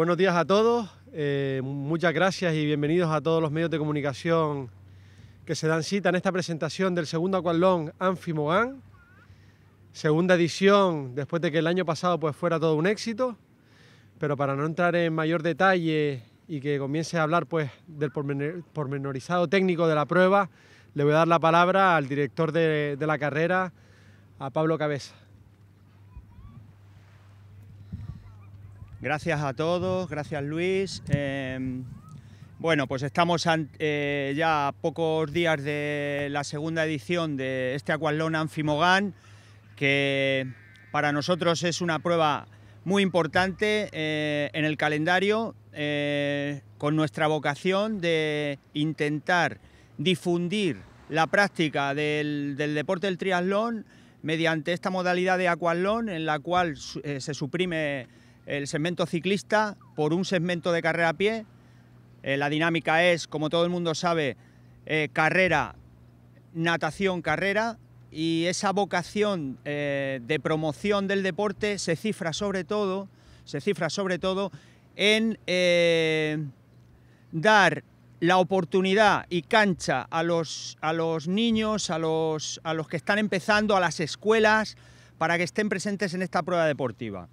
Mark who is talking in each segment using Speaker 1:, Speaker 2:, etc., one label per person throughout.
Speaker 1: buenos días a todos. Eh, muchas gracias y bienvenidos a todos los medios de comunicación que se dan cita en esta presentación del segundo acuatlón Anfimogán. Segunda edición, después de que el año pasado pues, fuera todo un éxito. Pero para no entrar en mayor detalle y que comience a hablar pues, del pormenorizado técnico de la prueba, le voy a dar la palabra al director de, de la carrera, a Pablo Cabeza.
Speaker 2: Gracias a todos, gracias Luis. Em, bueno, pues estamos eh, ya pocos días de la segunda edición de este Aqualón Anfimogán, que para nosotros es una prueba muy importante eh, en el calendario, eh, con nuestra vocación de intentar difundir la práctica del, deporte del triatlón mediante esta modalidad de Aqualón, en la cual se suprime el segmento ciclista por un segmento de carrera a pie. Eh, la dinámica es, como todo el mundo sabe, eh, carrera, natación, carrera, y esa vocación eh, de promoción del deporte se cifra sobre todo, se cifra sobre todo en dar la oportunidad y cancha a los, a los niños, a los, a los que están empezando, a las escuelas, para que estén presentes en esta prueba deportiva.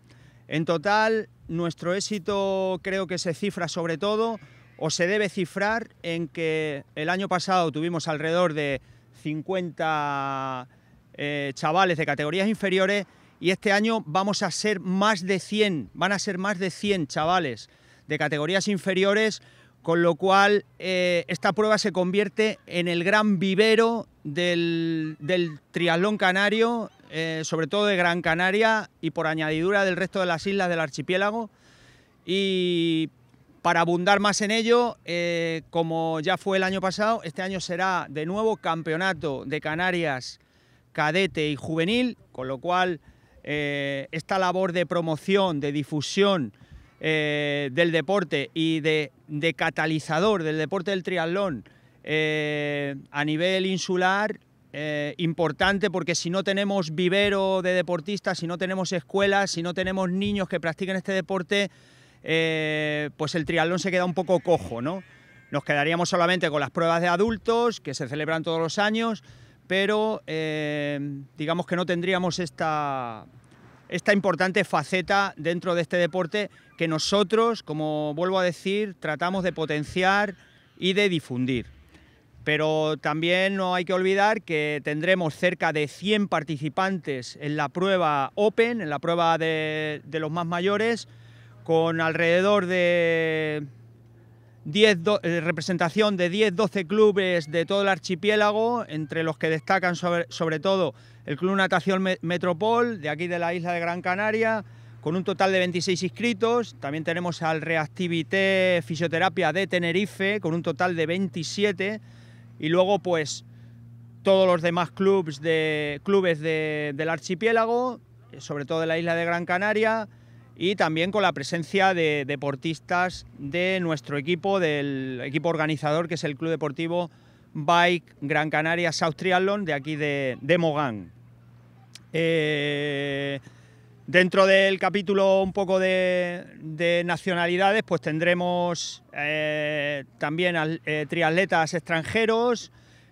Speaker 2: En total, nuestro éxito creo que se cifra sobre todo o se debe cifrar en que el año pasado tuvimos alrededor de 50 eh, chavales de categorías inferiores y este año vamos a ser más de 100, van a ser más de 100 chavales de categorías inferiores, con lo cual eh, esta prueba se convierte en el gran vivero del, del triatlón canario eh, sobre todo de Gran Canaria y por añadidura del resto de las islas del archipiélago. Y para abundar más en ello, eh, como ya fue el año pasado, este año será de nuevo campeonato de Canarias cadete y juvenil, con lo cual eh, esta labor de promoción, de difusión del deporte y de, catalizador del deporte del triatlón a nivel insular eh, importante porque si no tenemos vivero de deportistas, si no tenemos escuelas, si no tenemos niños que practiquen este deporte, eh, pues el triatlón se queda un poco cojo, ¿no? Nos quedaríamos solamente con las pruebas de adultos, que se celebran todos los años, pero eh, digamos que no tendríamos esta, esta importante faceta dentro de este deporte que nosotros, como vuelvo a decir, tratamos de potenciar y de difundir. Pero también no hay que olvidar que tendremos cerca de 100 participantes en la prueba Open, en la prueba de, los más mayores, con alrededor de 10, eh, representación de 10-12 clubes de todo el archipiélago, entre los que destacan sobre, sobre todo el Club Natación Metropol, de aquí de la isla de Gran Canaria, con un total de 26 inscritos. También tenemos al Reactivité Fisioterapia de Tenerife, con un total de 27 y luego pues todos los demás clubes, de, clubes del archipiélago, eh, sobre todo de la isla de Gran Canaria, y también con la presencia de deportistas de nuestro equipo, del equipo organizador que es el Club Deportivo Bike Gran Canaria South Triathlon de aquí de, Mogán. Eh, Dentro del capítulo un poco de, nacionalidades, pues tendremos eh, también eh, triatletas extranjeros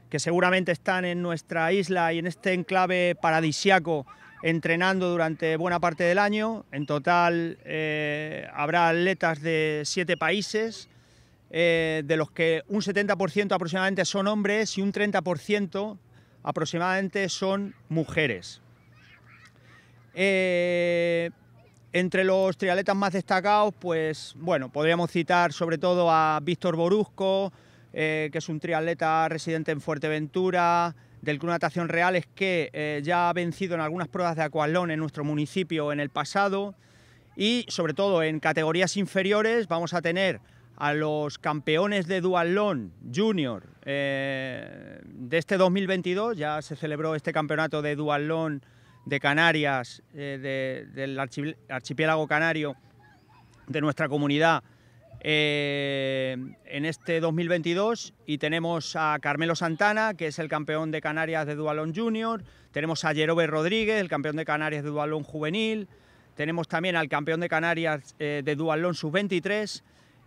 Speaker 2: que seguramente están en nuestra isla y en este enclave paradisiaco entrenando durante buena parte del año. En total eh, habrá atletas de siete países, de los que un 70% aproximadamente son hombres y un 30% aproximadamente son mujeres. Eh, entre los triatletas más destacados, pues bueno, podríamos citar sobre todo a Víctor Borusco, eh, que es un triatleta residente en Fuerteventura, del Club Natación Reales, que eh, ya ha vencido en algunas pruebas de acualón en nuestro municipio en el pasado. Y sobre todo en categorías inferiores vamos a tener a los campeones de dualón junior de este 2022. Ya se celebró este campeonato de dualón de Canarias, eh, del archipiélago canario, de nuestra comunidad eh, en este 2022 y tenemos a Carmelo Santana, que es el campeón de Canarias de Dualón Junior, tenemos a Jerobe Rodríguez, el campeón de Canarias de Dualón Juvenil, tenemos también al campeón de Canarias eh, de Dualón Sub-23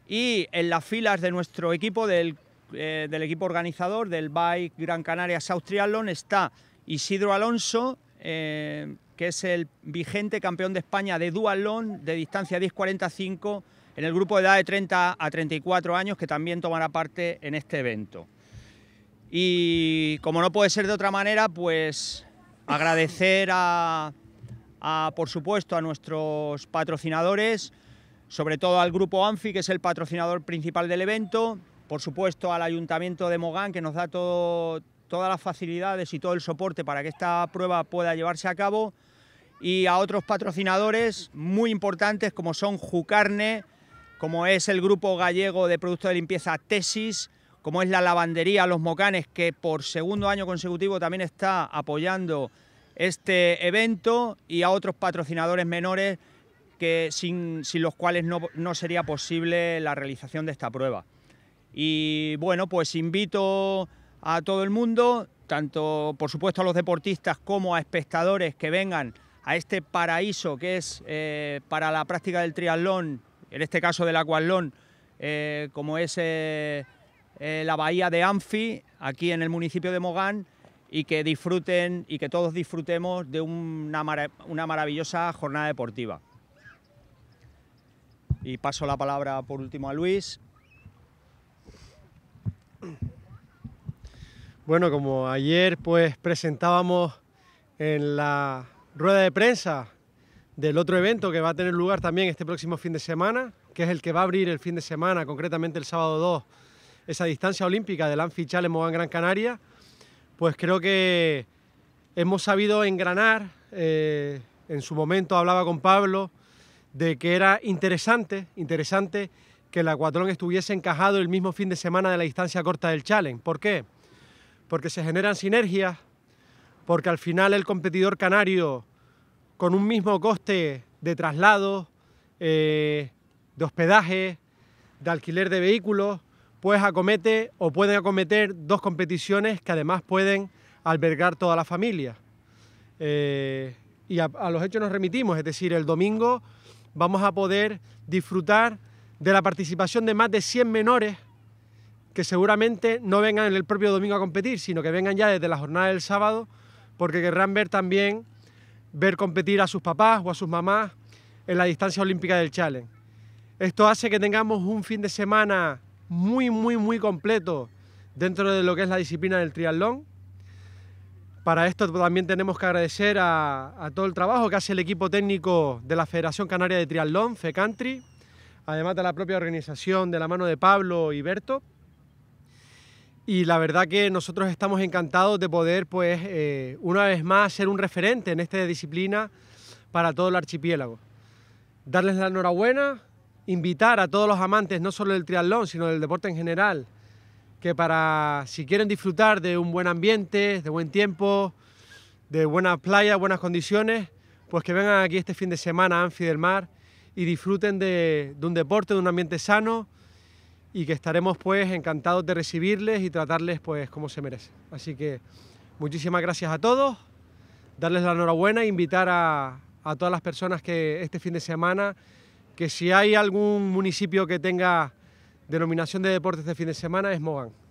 Speaker 2: y en las filas de nuestro equipo, del, equipo organizador del Bike Gran canarias austrialón está Isidro Alonso, que es el vigente campeón de España de dualón de distancia 10-45 en el grupo de edad de 30 a 34 años que también tomará parte en este evento. Y como no puede ser de otra manera, pues agradecer a, por supuesto, a nuestros patrocinadores, sobre todo al grupo ANFI, que es el patrocinador principal del evento, por supuesto al Ayuntamiento de Mogán, que nos da todo, todas las facilidades y todo el soporte para que esta prueba pueda llevarse a cabo y a otros patrocinadores muy importantes como son Jucarne, como es el grupo gallego de productos de limpieza Tesis, como es la lavandería Los Mocanes, que por segundo año consecutivo también está apoyando este evento y a otros patrocinadores menores que sin, los cuales no, no sería posible la realización de esta prueba. Y bueno, pues invito a todo el mundo, tanto por supuesto a los deportistas como a espectadores que vengan a este paraíso que es eh, para la práctica del triatlón, en este caso del acuatlón, eh, como es eh, la bahía de Anfi, aquí en el municipio de Mogán, y que disfruten y que todos disfrutemos de una, una maravillosa jornada deportiva. Y paso la palabra por último a Luis
Speaker 1: Bueno, como ayer pues presentábamos en la rueda de prensa del otro evento que va a tener lugar también este próximo fin de semana, que es el que va a abrir el fin de semana, concretamente el sábado 2, esa distancia olímpica del Anfi Chalemo en Gran Canaria, pues creo que hemos sabido engranar, eh, en su momento hablaba con Pablo, de que era interesante, interesante que el acuatrón estuviese encajado el mismo fin de semana de la distancia corta del Challenge. ¿Por qué? porque se generan sinergias, porque al final el competidor canario, con un mismo coste de traslado, eh, de hospedaje, de alquiler de vehículos, pues acomete o puede acometer dos competiciones que además pueden albergar toda la familia. Eh, y a, los hechos nos remitimos, es decir, el domingo vamos a poder disfrutar de la participación de más de 100 menores que seguramente no vengan el propio domingo a competir, sino que vengan ya desde la jornada del sábado, porque querrán ver también, ver competir a sus papás o a sus mamás en la distancia olímpica del Challenge. Esto hace que tengamos un fin de semana muy, muy, muy completo dentro de lo que es la disciplina del triatlón. Para esto también tenemos que agradecer a, todo el trabajo que hace el equipo técnico de la Federación Canaria de Triatlón, FECANTRI, además de la propia organización de la mano de Pablo y Berto y la verdad que nosotros estamos encantados de poder, pues, eh, una vez más ser un referente en esta disciplina para todo el archipiélago. Darles la enhorabuena, invitar a todos los amantes, no solo del triatlón, sino del deporte en general, que para, si quieren disfrutar de un buen ambiente, de buen tiempo, de buena playa, buenas condiciones, pues que vengan aquí este fin de semana a Anfi del Mar y disfruten de un deporte, de un ambiente sano, y que estaremos pues encantados de recibirles y tratarles pues como se merece. Así que muchísimas gracias a todos, darles la enhorabuena e invitar a, a todas las personas que este fin de semana, que si hay algún municipio que tenga denominación de deportes de fin de semana es Mogán.